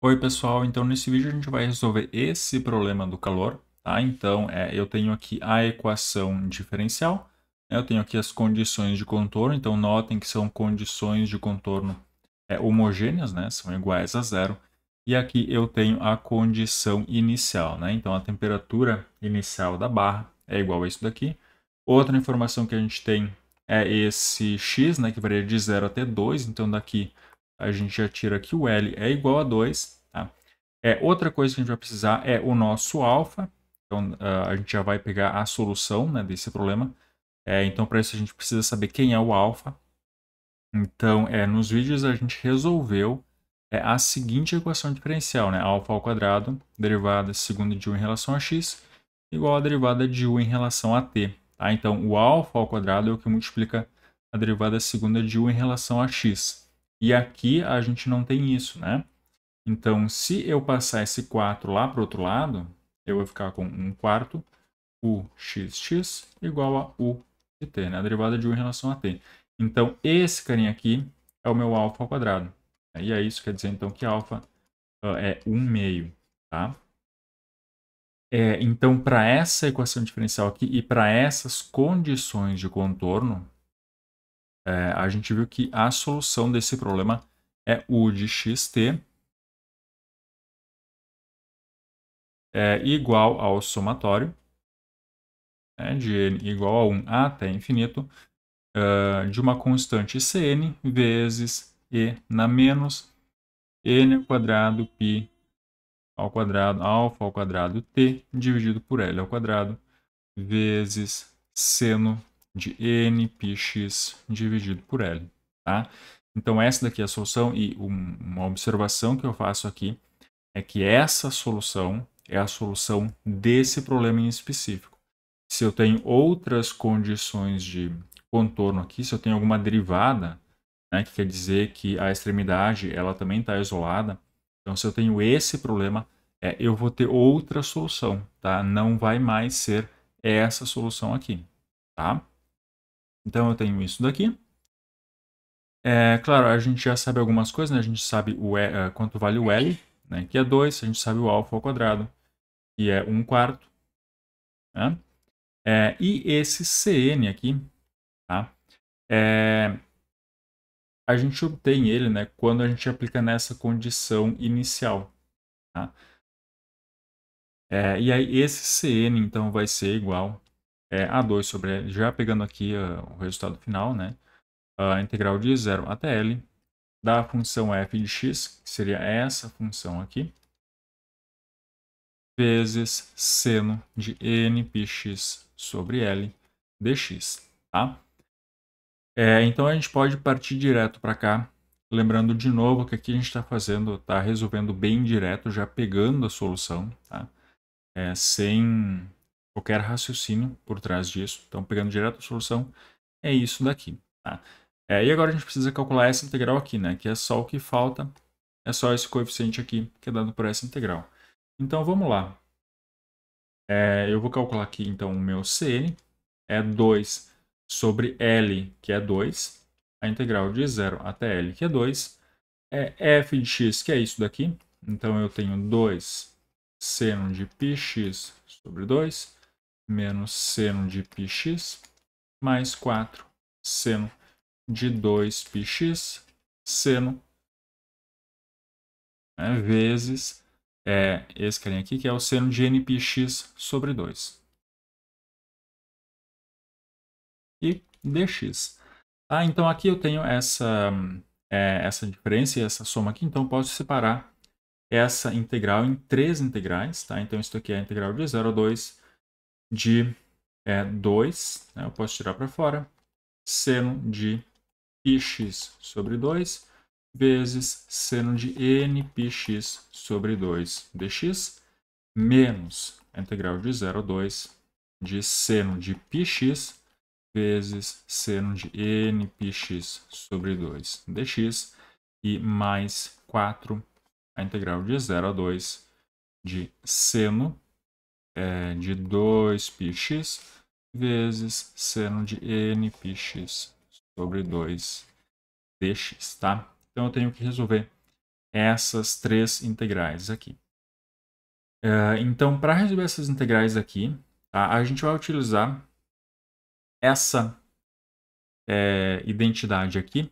Oi pessoal, então nesse vídeo a gente vai resolver esse problema do calor, tá? Então é, eu tenho aqui a equação diferencial, né? eu tenho aqui as condições de contorno, então notem que são condições de contorno é, homogêneas, né? São iguais a zero. E aqui eu tenho a condição inicial, né? Então a temperatura inicial da barra é igual a isso daqui. Outra informação que a gente tem é esse x, né? Que varia de zero até 2, então daqui a gente já tira que o L é igual a 2. Tá? É, outra coisa que a gente vai precisar é o nosso alfa. Então, uh, a gente já vai pegar a solução né, desse problema. É, então, para isso, a gente precisa saber quem é o alfa. Então, é, nos vídeos a gente resolveu é, a seguinte equação diferencial, né? Alfa ao quadrado, derivada segunda de u em relação a x, igual a derivada de u em relação a t. Tá? Então, o alfa ao quadrado é o que multiplica a derivada segunda de u em relação a x. E aqui a gente não tem isso, né? Então, se eu passar esse 4 lá para o outro lado, eu vou ficar com 1 quarto uxx igual a u de t, né? A derivada de u em relação a t. Então, esse carinha aqui é o meu alfa ao quadrado. E aí, é isso quer dizer, então, que alfa ah, é 1 meio, tá? É, então, para essa equação diferencial aqui e para essas condições de contorno, é, a gente viu que a solução desse problema é U de xt é igual ao somatório né, de n igual a 1 até infinito uh, de uma constante cn vezes e na menos n ao quadrado pi ao quadrado alfa ao quadrado t dividido por l ao quadrado vezes seno de n πx dividido por L. Tá? Então, essa daqui é a solução e uma observação que eu faço aqui é que essa solução é a solução desse problema em específico. Se eu tenho outras condições de contorno aqui, se eu tenho alguma derivada, né, que quer dizer que a extremidade ela também está isolada, então se eu tenho esse problema, é, eu vou ter outra solução, tá? Não vai mais ser essa solução aqui, tá? Então eu tenho isso daqui. É, claro, a gente já sabe algumas coisas, né? A gente sabe o e, eh, quanto vale o L, né? que é 2. A gente sabe o alfa ao quadrado, que é 1 um quarto. Né? É, e esse Cn aqui, tá? É, a gente obtém ele né, quando a gente aplica nessa condição inicial. Tá? É, e aí esse Cn, então, vai ser igual é A2 sobre, já pegando aqui uh, o resultado final, né? A integral de 0 até L da função f de x, que seria essa função aqui, vezes seno de nπx sobre L dx, tá? É, então a gente pode partir direto para cá, lembrando de novo que aqui a gente está fazendo, está resolvendo bem direto, já pegando a solução, tá? É, sem qualquer raciocínio por trás disso. Então, pegando direto a solução, é isso daqui. Tá? É, e agora a gente precisa calcular essa integral aqui, né? que é só o que falta, é só esse coeficiente aqui que é dado por essa integral. Então, vamos lá. É, eu vou calcular aqui, então, o meu Cn é 2 sobre L, que é 2, a integral de 0 até L, que é 2, é f de x, que é isso daqui. Então, eu tenho 2 seno de πx sobre 2, menos seno de πx mais 4 seno de 2πx seno né, vezes é, esse carinha aqui, que é o seno de nπx sobre 2. E dx. Ah, tá, então aqui eu tenho essa, é, essa diferença e essa soma aqui, então posso separar essa integral em três integrais, tá? Então isso aqui é a integral de 0 a 2, de é, 2, né? eu posso tirar para fora, seno de πx sobre 2 vezes seno de nπx sobre 2 dx menos a integral de 0 a 2 de seno de πx vezes seno de nπx sobre 2 dx e mais 4 a integral de 0 a 2 de seno é de 2πx vezes seno de nπx sobre 2 dx, tá? Então eu tenho que resolver essas três integrais aqui. É, então, para resolver essas integrais aqui, tá, a gente vai utilizar essa é, identidade aqui.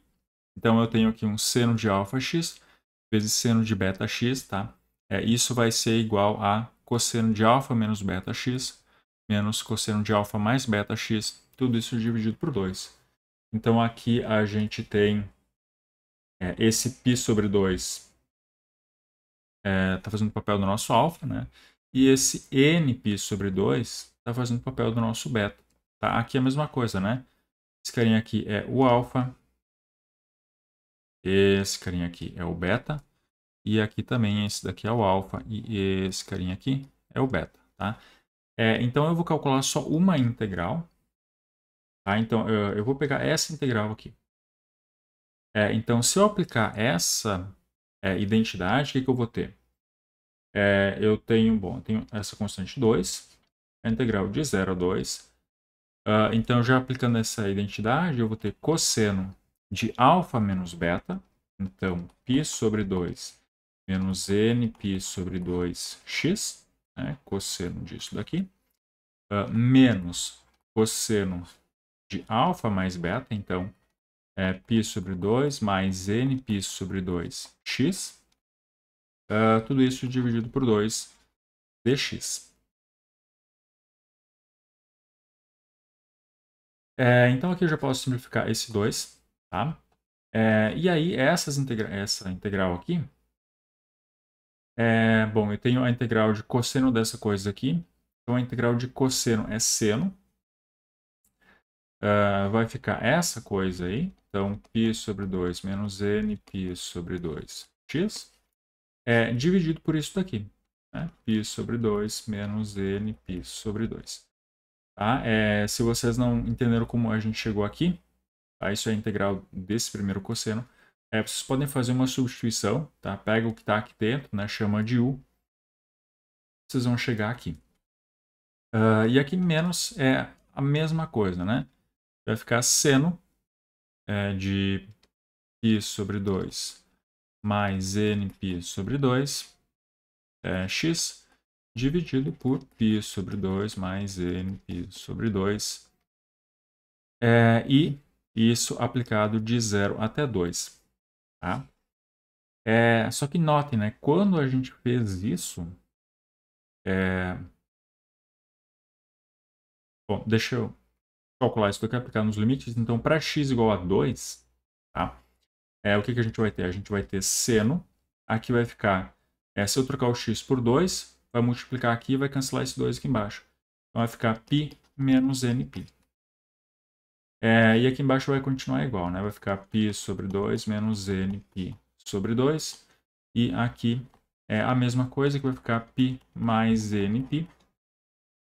Então, eu tenho aqui um seno de αx x vezes seno de beta x, tá? É, isso vai ser igual a cosseno de alfa menos beta x, menos cosseno de alfa mais beta x, tudo isso dividido por 2. Então aqui a gente tem é, esse π sobre 2 está é, tá fazendo o papel do nosso alfa, né? E esse nπ sobre 2 está fazendo o papel do nosso beta. Tá? Aqui é a mesma coisa, né? Esse carinha aqui é o alfa, esse carinha aqui é o beta, e aqui também, esse daqui é o alfa e esse carinha aqui é o beta, tá? É, então, eu vou calcular só uma integral, tá? Então, eu, eu vou pegar essa integral aqui. É, então, se eu aplicar essa é, identidade, o que, que eu vou ter? É, eu tenho, bom, eu tenho essa constante 2, a integral de 0 a 2. Uh, ah, então, já aplicando essa identidade, eu vou ter cosseno de alfa menos beta. Então, π sobre 2 menos nπ sobre 2x, né, cosseno disso daqui, uh, menos cosseno de alfa mais beta, então é π sobre 2 mais nπ sobre 2x, uh, ah, tudo isso dividido por 2 dx. É, então aqui eu já posso simplificar esse 2, tá? É, e aí essas integra essa integral aqui é, bom, eu tenho a integral de cosseno dessa coisa aqui. Então, a integral de cosseno é seno. Uh, vai ficar essa coisa aí. Então, π sobre 2 menos nπ sobre 2x. É, dividido por isso daqui. Né? π sobre 2 menos nπ sobre 2. Tá? É, se vocês não entenderam como a gente chegou aqui, tá? isso é a integral desse primeiro cosseno. É, vocês podem fazer uma substituição, tá? Pega o que está aqui dentro, né? Chama de U. Vocês vão chegar aqui. Uh, e aqui menos é a mesma coisa, né? Vai ficar seno é, de π sobre 2 mais nπ sobre 2 é, x dividido por π sobre 2 mais nπ sobre 2 é, e isso aplicado de 0 até 2 tá? É, só que notem, né? Quando a gente fez isso, é... bom, deixa eu calcular isso aqui, eu aplicar nos limites. Então, para x igual a 2, tá? É, o que, que a gente vai ter? A gente vai ter seno. Aqui vai ficar, é, se eu trocar o x por 2, vai multiplicar aqui e vai cancelar esse 2 aqui embaixo. Então, vai ficar π menos nπ. É, e aqui embaixo vai continuar igual, né? Vai ficar π sobre 2 menos nπ sobre 2. E aqui é a mesma coisa que vai ficar π mais nπ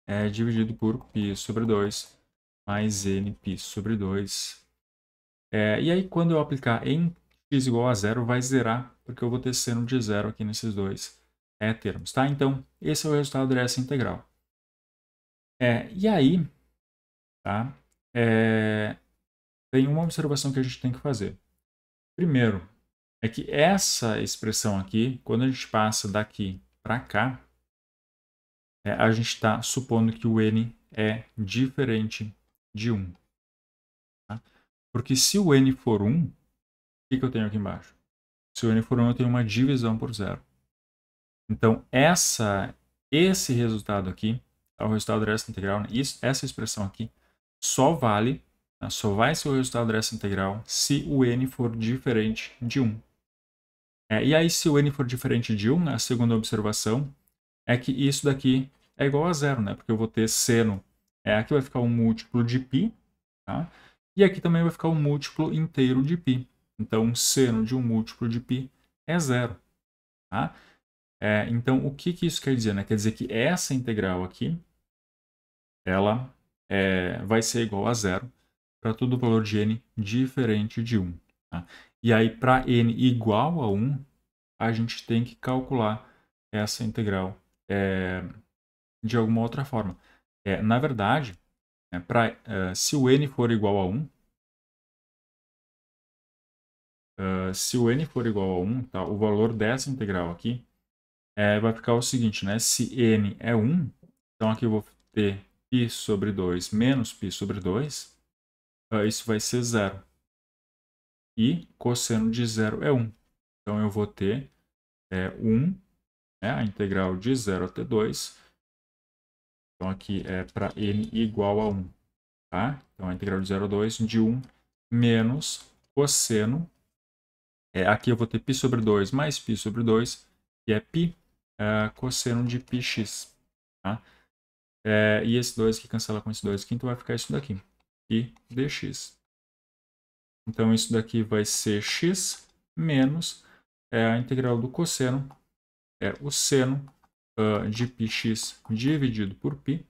é, dividido por π sobre 2 mais nπ sobre 2. É, e aí, quando eu aplicar em x igual a zero, vai zerar, porque eu vou ter seno de zero aqui nesses dois é, termos, tá? Então, esse é o resultado dessa integral. É, e aí, tá? é, tem uma observação que a gente tem que fazer. Primeiro, é que essa expressão aqui, quando a gente passa daqui para cá, é, a gente está supondo que o n é diferente de 1. Tá? Porque se o n for 1, o que, que eu tenho aqui embaixo? Se o n for 1, eu tenho uma divisão por zero. Então, essa, esse resultado aqui, é o resultado dessa integral, né? Isso, essa expressão aqui, só vale, né, só vai ser o resultado dessa integral se o n for diferente de 1. É, e aí, se o n for diferente de 1, né, a segunda observação é que isso daqui é igual a zero, né? Porque eu vou ter seno, é, aqui vai ficar um múltiplo de π, tá? E aqui também vai ficar um múltiplo inteiro de π. Então, seno de um múltiplo de π é zero, tá? É, então, o que, que isso quer dizer? Né? Quer dizer que essa integral aqui, ela é, vai ser igual a zero para todo valor de n diferente de 1. Tá? E aí, para n igual a 1, a gente tem que calcular essa integral é, de alguma outra forma. É, na verdade, é, pra, é, se o n for igual a 1, Uh, é, se o n for igual a 1, tá, o valor dessa integral aqui é, vai ficar o seguinte, né? Se n é 1, então aqui eu vou ter π sobre 2 menos π sobre 2, ah, isso vai ser zero. E cosseno de zero é 1. Então, eu vou ter é, 1, né, a integral de 0 até 2. Então, aqui é para n igual a 1. Tá? Então, a integral de 0 a 2 de 1 menos cosseno. É, aqui eu vou ter π sobre 2 mais π sobre 2, que é π é, ah, cosseno de πx. Tá? É, e esse 2 que cancela com esse 2 aqui, então vai ficar isso daqui. E dx. Então isso daqui vai ser x menos é, a integral do cosseno, é o seno uh, de πx dividido por π,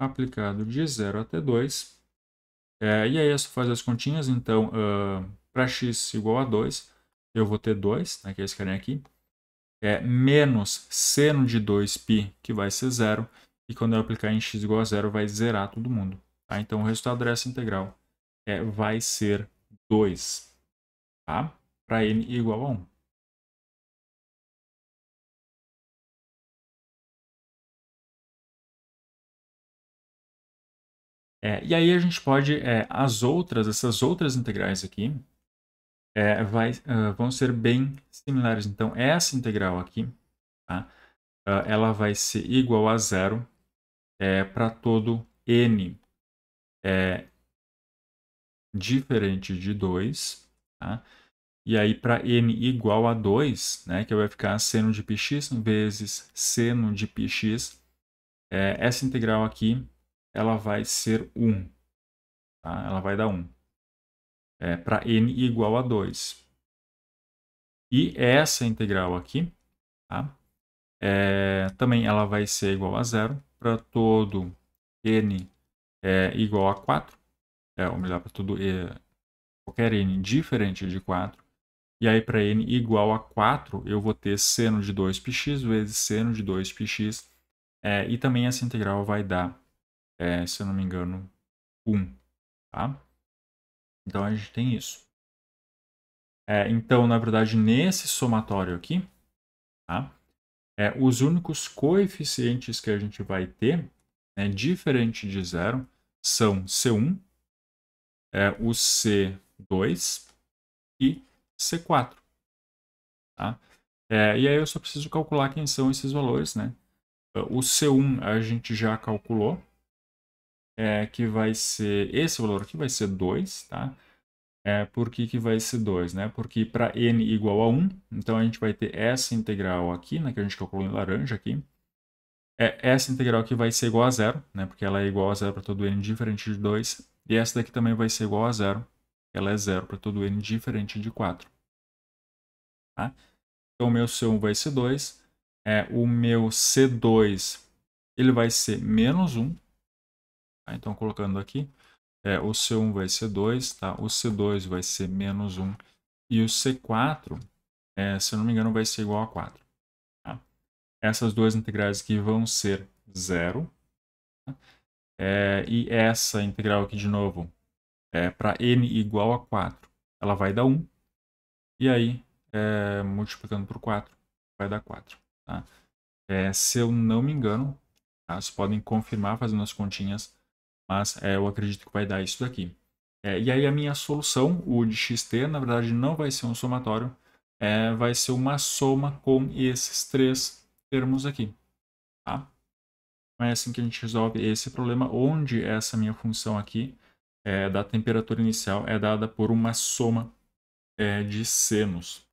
aplicado de 0 até 2. É, e aí é só fazer as continhas, então uh, ah, para x igual a 2, eu vou ter 2, né, que é esse carinha aqui, é menos seno de 2π, que vai ser zero, e quando eu aplicar em x igual a zero, vai zerar todo mundo. Tá? Então, o resultado dessa integral é, vai ser 2, tá? para n igual a 1. É, e aí a gente pode, é, as outras, essas outras integrais aqui, é, vai, uh, vão ser bem similares. Então, essa integral aqui, tá? Uh, ela vai ser igual a zero é, para todo n é diferente de 2, tá? E aí, para n igual a 2, né, que vai é ficar seno de px vezes seno de px, é, essa integral aqui ela vai ser 1. Tá? Ela vai dar 1. É, para n igual a 2. E essa integral aqui, tá? É, também ela vai ser igual a zero, para todo n é igual a 4, é, ou melhor, para todo e, é, qualquer n diferente de 4, e aí para n igual a 4, eu vou ter seno de 2 px vezes seno de 2 px é, e também essa integral vai dar, é, se eu não me engano, 1. Tá? Então a gente tem isso. É, então, na verdade, nesse somatório aqui, tá? É, os únicos coeficientes que a gente vai ter, né, diferente de zero, são C1, é, o C2 e C4. Tá? É, e aí eu só preciso calcular quem são esses valores, né? O C1 a gente já calculou, é, que vai ser, esse valor aqui vai ser 2, tá? é, por que, que vai ser 2? Né? Porque para n igual a 1, então a gente vai ter essa integral aqui, né, que a gente calculou em laranja aqui, é essa integral aqui vai ser igual a zero, né? Porque ela é igual a zero para todo n diferente de 2. E essa daqui também vai ser igual a zero. Ela é zero para todo n diferente de 4. Tá? Então, o meu C1 vai ser 2. É, o meu C2 ele vai ser menos 1. Tá? Então, colocando aqui, é, o C1 vai ser 2, tá? o C2 vai ser menos 1 e o C4, é, se eu não me engano, vai ser igual a 4. Tá? Essas duas integrais aqui vão ser zero. Tá? É, e essa integral aqui, de novo, é para n igual a 4, ela vai dar 1. E aí, é, multiplicando por 4, vai dar 4. Tá? É, se eu não me engano, tá? vocês podem confirmar fazendo as continhas, mas é, eu acredito que vai dar isso daqui. É, e aí a minha solução, o de XT, na verdade não vai ser um somatório, é, vai ser uma soma com esses três termos aqui. Tá? Então é assim que a gente resolve esse problema, onde essa minha função aqui é, da temperatura inicial é dada por uma soma de senos.